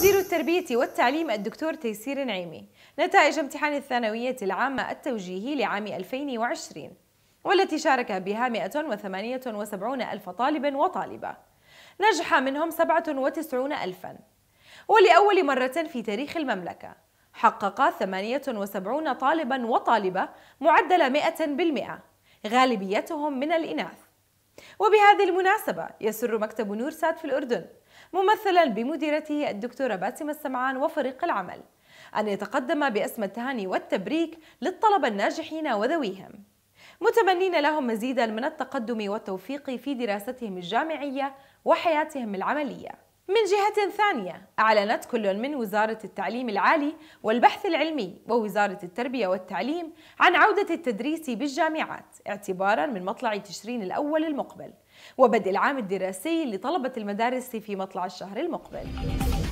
مدير التربية والتعليم الدكتور تيسير نعيمي نتائج امتحان الثانوية العامة التوجيهي لعام 2020 والتي شارك بها 178 ألف طالب وطالبة نجح منهم 97 ألفا ولأول مرة في تاريخ المملكة حقق 78 طالبا وطالبة معدل 100% غالبيتهم من الإناث وبهذه المناسبة يسر مكتب سات في الأردن ممثلا بمديرته الدكتورة باسمة السمعان وفريق العمل أن يتقدم باسم التهاني والتبريك للطلبة الناجحين وذويهم متمنين لهم مزيدا من التقدم والتوفيق في دراستهم الجامعية وحياتهم العملية من جهة ثانية أعلنت كل من وزارة التعليم العالي والبحث العلمي ووزارة التربية والتعليم عن عودة التدريس بالجامعات اعتبارا من مطلع تشرين الأول المقبل وبدء العام الدراسي لطلبة المدارس في مطلع الشهر المقبل